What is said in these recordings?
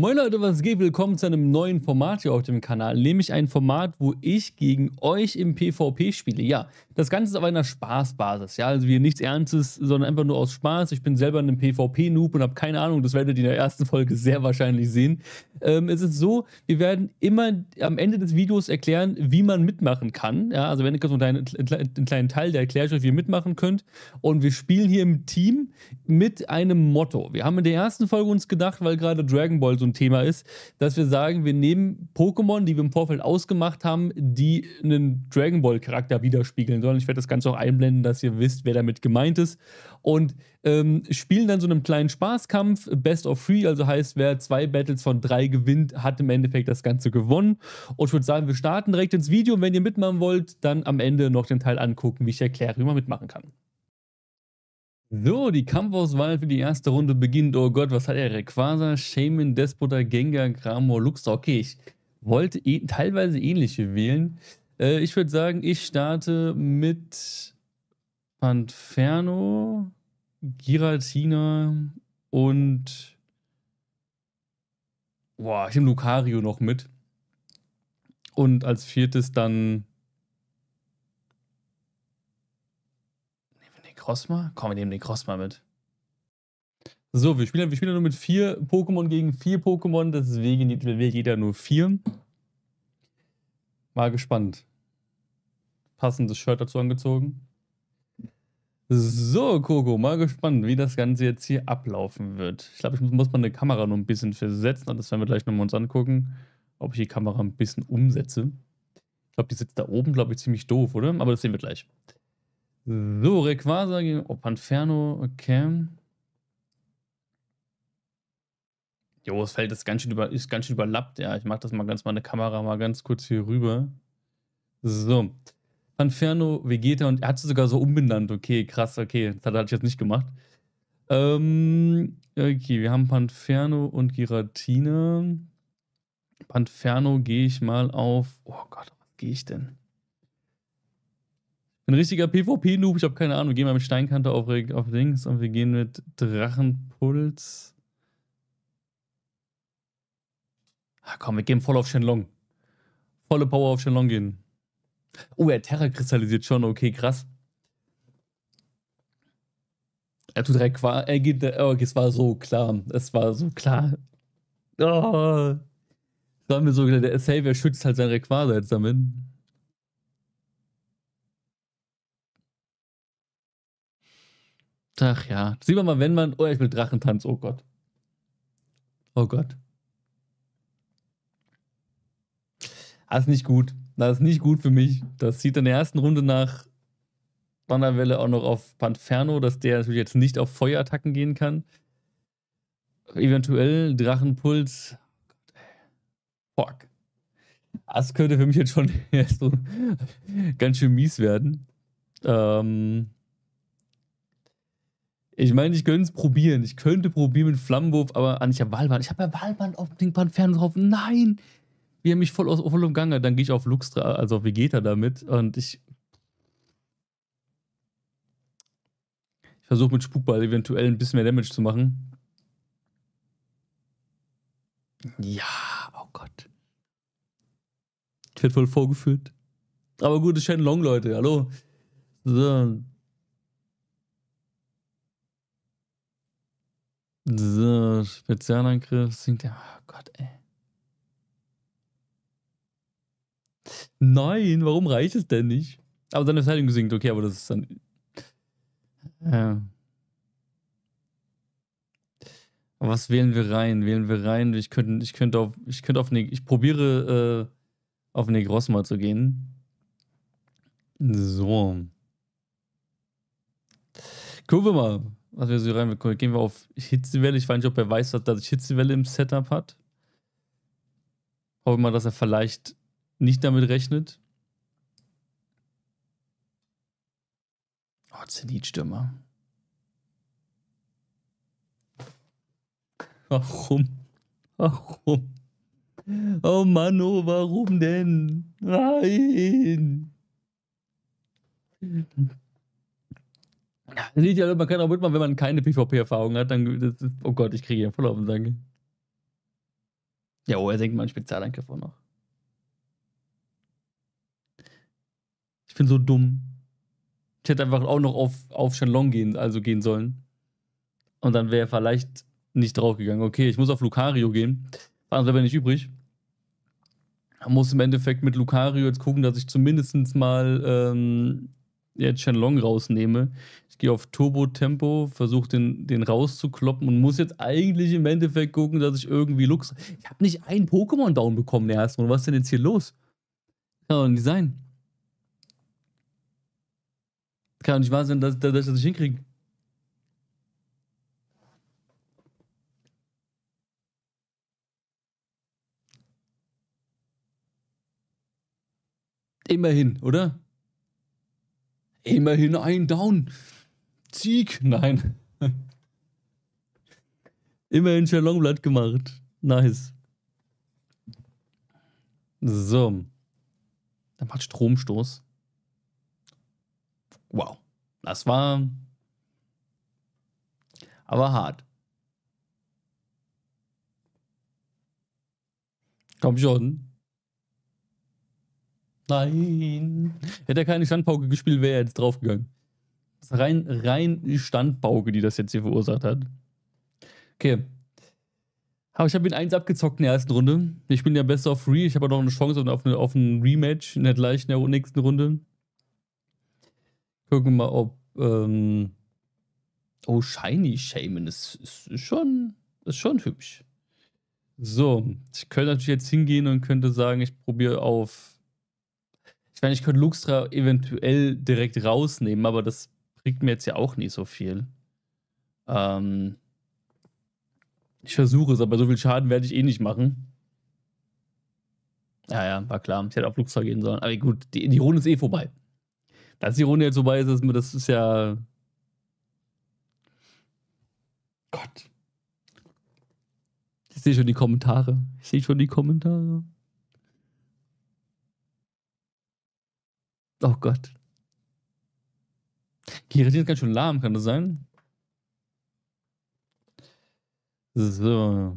Moin Leute, was geht? Willkommen zu einem neuen Format hier auf dem Kanal, nämlich ein Format, wo ich gegen euch im PvP spiele. Ja, das Ganze ist auf einer Spaßbasis, ja, also wir nichts Ernstes, sondern einfach nur aus Spaß. Ich bin selber ein PvP-Noob und habe keine Ahnung, das werdet ihr in der ersten Folge sehr wahrscheinlich sehen. Ähm, es ist so, wir werden immer am Ende des Videos erklären, wie man mitmachen kann. Ja, also wenn ihr so einen kleinen, einen kleinen Teil, der erklärt euch, wie ihr mitmachen könnt. Und wir spielen hier im Team mit einem Motto. Wir haben in der ersten Folge uns gedacht, weil gerade Dragon Ball so ein Thema ist, dass wir sagen, wir nehmen Pokémon, die wir im Vorfeld ausgemacht haben, die einen Dragon Ball Charakter widerspiegeln sollen. Ich werde das Ganze auch einblenden, dass ihr wisst, wer damit gemeint ist. Und ähm, spielen dann so einen kleinen Spaßkampf, Best of Three, also heißt, wer zwei Battles von drei gewinnt, hat im Endeffekt das Ganze gewonnen. Und ich würde sagen, wir starten direkt ins Video. Und wenn ihr mitmachen wollt, dann am Ende noch den Teil angucken, wie ich erkläre, wie man mitmachen kann. So, die Kampfauswahl für die erste Runde beginnt. Oh Gott, was hat er? Requasa, Shaman, Despota, Gengar, Gramor, Luxor. Okay, ich wollte e teilweise ähnliche wählen. Äh, ich würde sagen, ich starte mit Panferno, Giratina und. Boah, ich nehme Lucario noch mit. Und als viertes dann Necrosma? Komm, wir nehmen Necrosma mit. So, wir spielen, wir spielen nur mit vier Pokémon gegen vier Pokémon, deswegen will jeder nur vier. Mal gespannt. Passendes Shirt dazu angezogen. So, Coco, mal gespannt, wie das Ganze jetzt hier ablaufen wird. Ich glaube, ich muss, muss mal eine Kamera nur ein bisschen versetzen, das werden wir gleich nochmal uns angucken, ob ich die Kamera ein bisschen umsetze. Ich glaube, die sitzt da oben, glaube ich, ziemlich doof, oder? Aber das sehen wir gleich. So, Requasa gegen Opanferno, okay. Jo, das Feld ist ganz schön, über, ist ganz schön überlappt, ja. Ich mache das mal ganz meine Kamera mal ganz kurz hier rüber. So. Panferno, Vegeta und er hat sie sogar so umbenannt. Okay, krass, okay. Das hatte ich jetzt nicht gemacht. Ähm, okay, wir haben Panferno und Giratina. Panferno gehe ich mal auf. Oh Gott, was gehe ich denn? Ein richtiger PvP-Noob, ich habe keine Ahnung. Wir gehen mal mit Steinkante auf, auf links und wir gehen mit Drachenpuls. Ach komm, wir gehen voll auf Shenlong. Volle Power auf Shenlong gehen. Oh, er Terra kristallisiert schon, okay, krass. Er tut direkt Qua. Er geht. Oh, okay, es war so klar. Es war so klar. Oh. Sollen wir so der Savior schützt halt sein Requisit damit. Ach ja. Sieht man mal, wenn man. Oh, ich will Drachentanz. Oh Gott. Oh Gott. Das ah, ist nicht gut. Das ist nicht gut für mich. Das sieht in der ersten Runde nach Donnerwelle auch noch auf Panferno, dass der natürlich jetzt nicht auf Feuerattacken gehen kann. Eventuell Drachenpuls. Fuck. Das könnte für mich jetzt schon ganz schön mies werden. Ähm, ich meine, ich könnte es probieren. Ich könnte probieren mit Flammenwurf, aber an ich habe Wahlband. Ich habe ja Wahlband auf dem Fernseher drauf. Nein! Wir haben mich voll aus voll Gange. Dann gehe ich auf Luxtra, also auf Vegeta damit. Und ich. Ich versuche mit Spukball eventuell ein bisschen mehr Damage zu machen. Ja, oh Gott. Ich werde voll vorgeführt. Aber gut, es gute Long, Leute, hallo. So. So, Spezialangriff sinkt der. Oh Gott, ey. Nein, warum reicht es denn nicht? Aber seine Verteidigung sinkt, okay, aber das ist dann. Ja. Was wählen wir rein? Wählen wir rein? Ich könnte, ich könnte auf, ich könnte auf, ich probiere äh, auf Negros mal zu gehen. So. Gucken wir mal. Also, Was wir so rein bekommen. Gehen wir auf Hitzewelle. Ich weiß nicht, ob er weiß, dass ich Hitzewelle im Setup hat. Hoffe mal, dass er vielleicht nicht damit rechnet. Oh, Zenit-Stürmer. Warum? Warum? Oh Mann, oh, warum denn? Nein! Ja, sieht ja, man kann auch mitmachen, wenn man keine PvP-Erfahrung hat, dann, das oh Gott, ich kriege hier voll auf den Sack. Ja, oh, er senkt meinen Spezialangriff auch noch. Ich bin so dumm. Ich hätte einfach auch noch auf, auf Shenlong gehen, also gehen sollen. Und dann wäre er vielleicht nicht draufgegangen. Okay, ich muss auf Lucario gehen. War uns aber nicht übrig. Man muss im Endeffekt mit Lucario jetzt gucken, dass ich zumindest mal ähm, ja, Chenlong rausnehme. Ich gehe auf Turbo-Tempo, versuche den, den rauszukloppen und muss jetzt eigentlich im Endeffekt gucken, dass ich irgendwie Lux. Ich habe nicht einen Pokémon down bekommen der erstmal. Was ist denn jetzt hier los? Kann doch nicht sein. Kann doch nicht wahr sein, dass, dass ich das nicht hinkriege. Immerhin, oder? Immerhin ein Down. Sieg. Nein. Immerhin Shalom Blatt gemacht. Nice. So. Da macht Stromstoß. Wow. Das war. Aber hart. Komm schon. Nein. Hätte er keine Standpauke gespielt, wäre er jetzt draufgegangen. Das ist rein, rein Standpauke, die das jetzt hier verursacht hat. Okay. Aber ich habe ihn eins abgezockt in der ersten Runde. Ich bin ja best of free. Ich habe aber noch eine Chance auf, eine, auf ein Rematch in der gleichen der nächsten Runde. Gucken wir mal, ob. Ähm oh, Shiny Shaman ist, ist, schon, ist schon hübsch. So, ich könnte natürlich jetzt hingehen und könnte sagen, ich probiere auf ich meine, ich könnte Luxtra eventuell direkt rausnehmen, aber das bringt mir jetzt ja auch nicht so viel. Ähm ich versuche es, aber so viel Schaden werde ich eh nicht machen. Ja, ja, war klar. Ich hätte auf Luxtra gehen sollen. Aber gut, die, die Runde ist eh vorbei. Dass die Runde jetzt vorbei ist, das ist ja. Gott. Ich sehe schon die Kommentare. Ich sehe schon die Kommentare. Oh Gott. Keratin ist ganz schön lahm, kann das sein? So.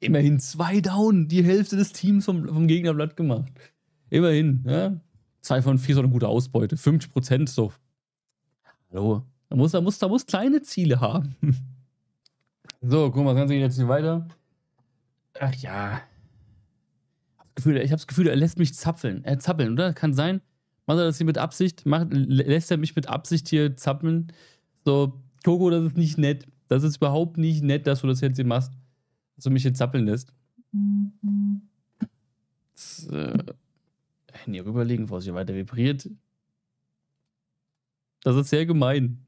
Immerhin zwei down, die Hälfte des Teams vom, vom Gegner blatt gemacht. Immerhin, ja? Zwei von vier ist auch eine gute Ausbeute. 50 Prozent, so. Hallo. Da muss, da muss, da muss kleine Ziele haben. so, guck mal, das Ganze geht jetzt hier weiter. Ach ja, Gefühl, ich habe das Gefühl, er lässt mich zappeln. Er äh, zappeln, oder? Kann sein. Macht er das hier mit Absicht? Macht, lässt er mich mit Absicht hier zappeln? So, Coco, das ist nicht nett. Das ist überhaupt nicht nett, dass du das jetzt hier machst. Dass du mich hier zappeln lässt. Das, äh, Handy rüberlegen, bevor es hier weiter vibriert. Das ist sehr gemein.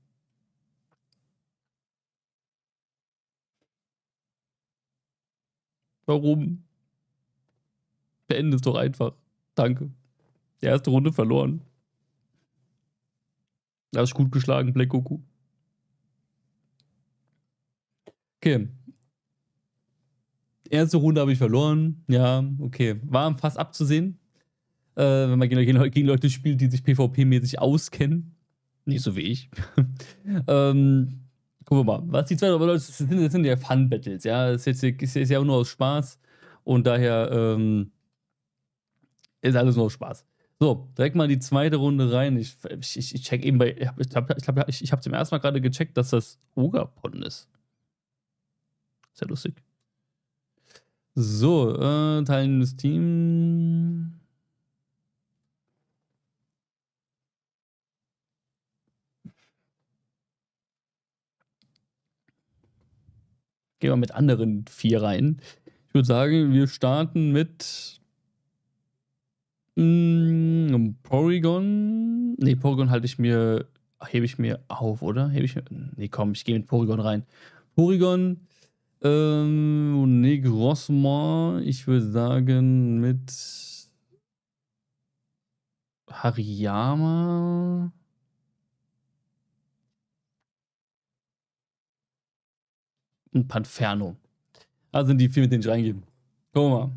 Warum? beende es doch einfach. Danke. Die erste Runde verloren. Du hast gut geschlagen, Black Goku. Okay. Erste Runde habe ich verloren. Ja, okay. War fast abzusehen. Äh, wenn man gegen, gegen Leute spielt, die sich PvP-mäßig auskennen. Nicht so wie ich. ähm, gucken wir mal. Was die zweite Runde das sind, das sind ja Fun-Battles. Ja, das ist, ist, ist ja auch nur aus Spaß. Und daher, ähm, ist alles nur Spaß. So, direkt mal in die zweite Runde rein. Ich, ich, ich check eben bei. Ich habe ich hab, ich ich, hab zum ersten Mal gerade gecheckt, dass das Ogapon ist. Sehr lustig. So, äh, Teilen das Team. Gehen wir mit anderen vier rein. Ich würde sagen, wir starten mit Mm, Porygon. Ne, Porygon halte ich mir, hebe ich mir auf, oder? Hebe ich Nee, komm, ich gehe mit Porygon rein. Porygon, ähm, Negrosmont, ich würde sagen mit Hariyama. Und Panferno. Also sind die vier, mit denen ich reingebe. Guck mal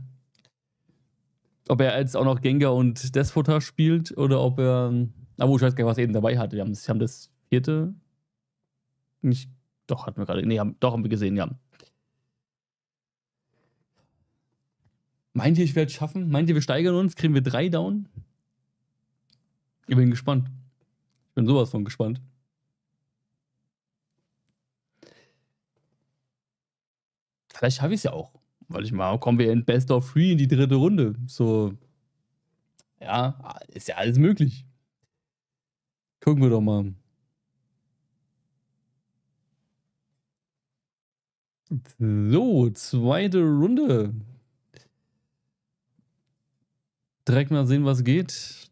ob er jetzt auch noch Gengar und Despotar spielt oder ob er. Aber ich weiß gar nicht, was er eben dabei hatte. Wir haben, haben das vierte. Nicht. Doch, hatten wir gerade. Nee, haben, doch, haben wir gesehen, ja. Meint ihr, ich werde es schaffen? Meint ihr, wir steigern uns? Kriegen wir drei down? Ich bin gespannt. Ich bin sowas von gespannt. Vielleicht habe ich es ja auch weil ich mal, kommen wir in Best of Three in die dritte Runde. So, ja, ist ja alles möglich. Gucken wir doch mal. So, zweite Runde. Direkt mal sehen, was geht.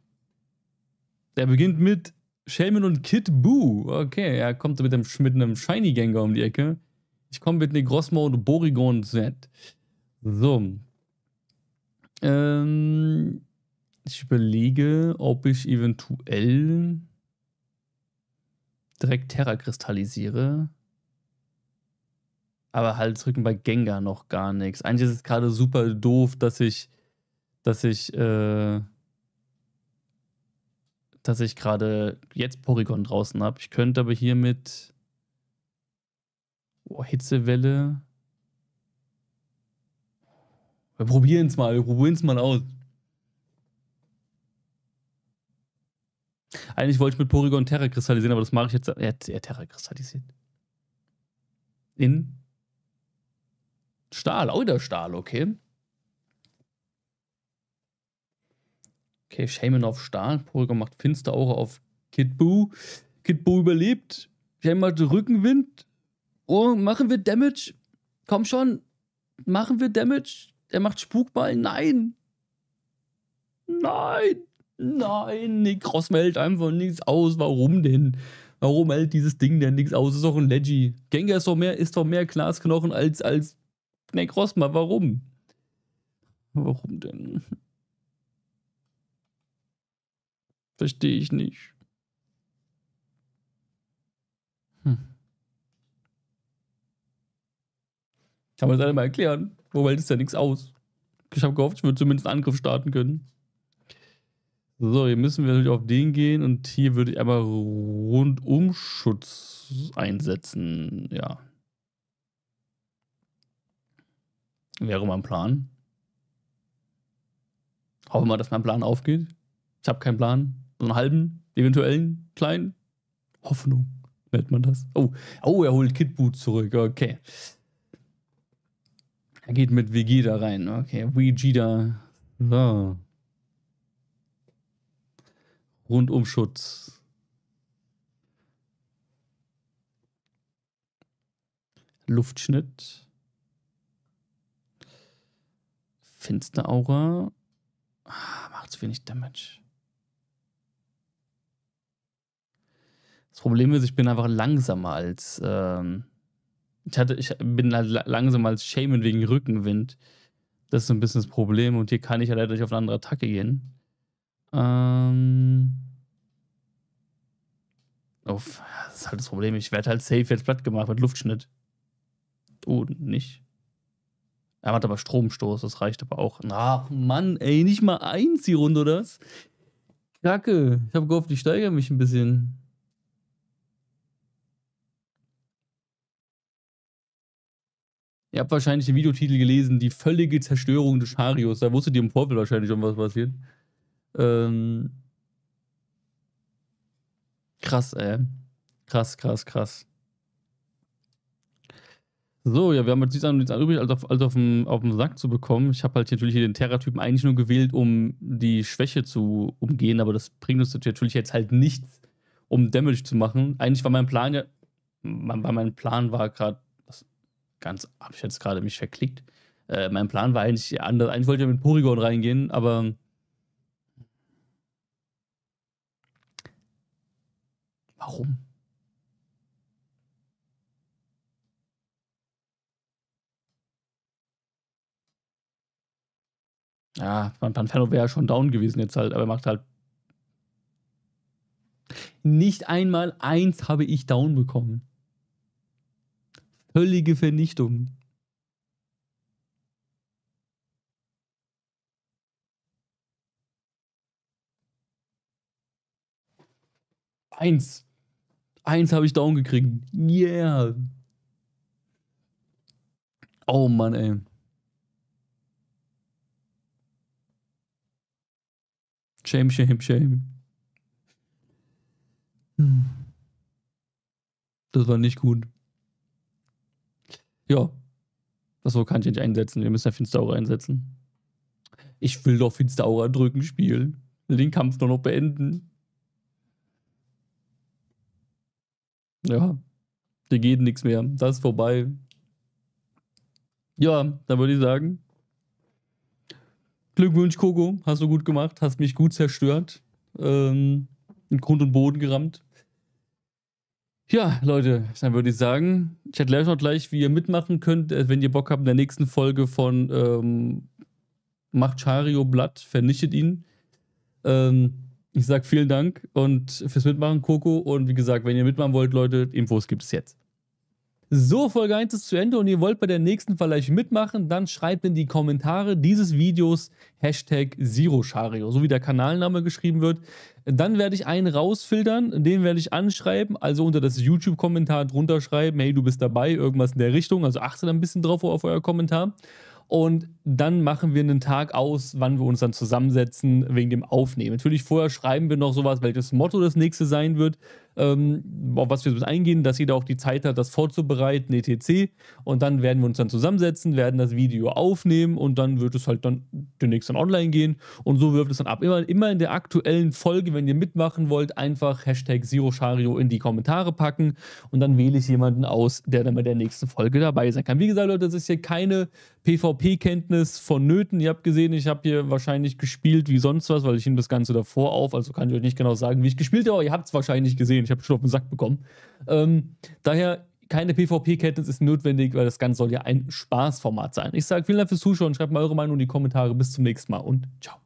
Der beginnt mit Shaman und Kid Boo. Okay, er kommt mit, dem, mit einem Shiny Ganger um die Ecke. Ich komme mit Negrosmo und Borigon Z. So. Ähm, ich überlege, ob ich eventuell direkt Terra kristallisiere. Aber halt drücken bei Gengar noch gar nichts. Eigentlich ist es gerade super doof, dass ich, dass ich, äh, dass ich gerade jetzt Porygon draußen habe. Ich könnte aber hier mit oh, Hitzewelle wir probieren es mal, wir probieren es mal aus. Eigentlich wollte ich mit Porygon Terra kristallisieren, aber das mache ich jetzt. Er hat Terra kristallisiert. In Stahl, auch wieder Stahl, okay. Okay, Shaman auf Stahl. Porygon macht Finster Aura auf Kid Buu. Kid Buu überlebt. Shaman macht Rückenwind. Oh, machen wir Damage. Komm schon. Machen wir Damage er macht Spukball. Nein. Nein. Nein. Nick Rossmann hält einfach nichts aus. Warum denn? Warum hält dieses Ding denn nichts aus? Ist doch ein Leggy. Gengar ist doch mehr, ist doch mehr Glasknochen als, als Nick Rossmann. Warum? Warum denn? Verstehe ich nicht. Hm. Kann man das alle mal erklären? Wobei das ist ja nichts aus. Ich habe gehofft, ich würde zumindest einen Angriff starten können. So, hier müssen wir natürlich auf den gehen und hier würde ich einmal Rundumschutz einsetzen. Ja. Wäre mein Plan. Hoffe mal, dass mein Plan aufgeht. Ich habe keinen Plan. So einen halben, eventuellen, kleinen. Hoffnung nennt man das. Oh, oh er holt Kitboot zurück. Okay. Er geht mit Vegeta rein. Okay, Vegeta. So. Rundumschutz. Luftschnitt. Finsteraura. Ah, macht zu wenig Damage. Das Problem ist, ich bin einfach langsamer als ähm, ich, hatte, ich bin halt langsam als Shaman wegen Rückenwind. Das ist so ein bisschen das Problem und hier kann ich ja leider nicht auf eine andere Attacke gehen. Ähm. Oh, das ist halt das Problem. Ich werde halt safe jetzt platt gemacht mit Luftschnitt. Oh, nicht. Er hat aber Stromstoß, das reicht aber auch. Ach Mann, ey, nicht mal eins die Runde, oder? Kacke. Ich habe gehofft, ich steigere mich ein bisschen. Ihr habt wahrscheinlich den Videotitel gelesen, die völlige Zerstörung des Charios. Da wusstet ihr im Vorfeld wahrscheinlich schon, was passiert. Ähm, krass, ey. Krass, krass, krass. So, ja, wir haben jetzt nichts übrig, als auf, als auf, dem, auf den Sack zu bekommen. Ich habe halt natürlich hier den Terra-Typen eigentlich nur gewählt, um die Schwäche zu umgehen, aber das bringt uns natürlich jetzt halt nichts, um Damage zu machen. Eigentlich war mein Plan ja, mein, mein Plan war gerade ganz, habe ich jetzt gerade mich verklickt. Äh, mein Plan war eigentlich anders. Eigentlich wollte ich mit Porygon reingehen, aber. Warum? Ja, Panfano wäre ja schon down gewesen jetzt halt, aber er macht halt. Nicht einmal eins habe ich down bekommen. Völlige Vernichtung. Eins. Eins habe ich down gekriegt. Yeah. Oh Mann, ey. Shame, shame, shame. Hm. Das war nicht gut. Ja. Achso, kann ich nicht einsetzen. Wir müssen ja Finsteraura einsetzen. Ich will doch Finsteraura drücken spielen. Will den Kampf nur noch beenden. Ja. Dir geht nichts mehr. Das ist vorbei. Ja, dann würde ich sagen. Glückwunsch, Coco. Hast du gut gemacht. Hast mich gut zerstört. Ähm, in Grund und Boden gerammt. Ja, Leute, dann würde ich sagen, ich erkläre euch gleich, wie ihr mitmachen könnt, äh, wenn ihr Bock habt, in der nächsten Folge von ähm, Macht Chario Blatt, vernichtet ihn. Ähm, ich sage vielen Dank und fürs Mitmachen, Coco. Und wie gesagt, wenn ihr mitmachen wollt, Leute, Infos gibt es jetzt. So, Folge 1 ist zu Ende und ihr wollt bei der nächsten vielleicht mitmachen, dann schreibt in die Kommentare dieses Videos Hashtag Siroshario, so wie der Kanalname geschrieben wird. Dann werde ich einen rausfiltern, den werde ich anschreiben, also unter das YouTube-Kommentar drunter schreiben, hey, du bist dabei, irgendwas in der Richtung, also achtet ein bisschen drauf auf euer Kommentar. Und dann machen wir einen Tag aus, wann wir uns dann zusammensetzen wegen dem Aufnehmen. Natürlich vorher schreiben wir noch sowas, welches Motto das nächste sein wird ähm, auf was wir so eingehen, dass jeder auch die Zeit hat, das vorzubereiten, etc. Und dann werden wir uns dann zusammensetzen, werden das Video aufnehmen und dann wird es halt dann demnächst dann online gehen und so wirft es dann ab. Immer, immer in der aktuellen Folge, wenn ihr mitmachen wollt, einfach Hashtag Ziroshario in die Kommentare packen und dann wähle ich jemanden aus, der dann bei der nächsten Folge dabei sein kann. Wie gesagt, Leute, das ist hier keine PvP-Kenntnis vonnöten. Ihr habt gesehen, ich habe hier wahrscheinlich gespielt wie sonst was, weil ich nehme das Ganze davor auf, also kann ich euch nicht genau sagen, wie ich gespielt habe, aber ihr habt es wahrscheinlich gesehen ich habe schon auf den Sack bekommen. Ähm, daher, keine PvP-Kenntnis ist notwendig, weil das Ganze soll ja ein Spaßformat sein. Ich sage vielen Dank fürs Zuschauen, schreibt mal eure Meinung in die Kommentare. Bis zum nächsten Mal und ciao.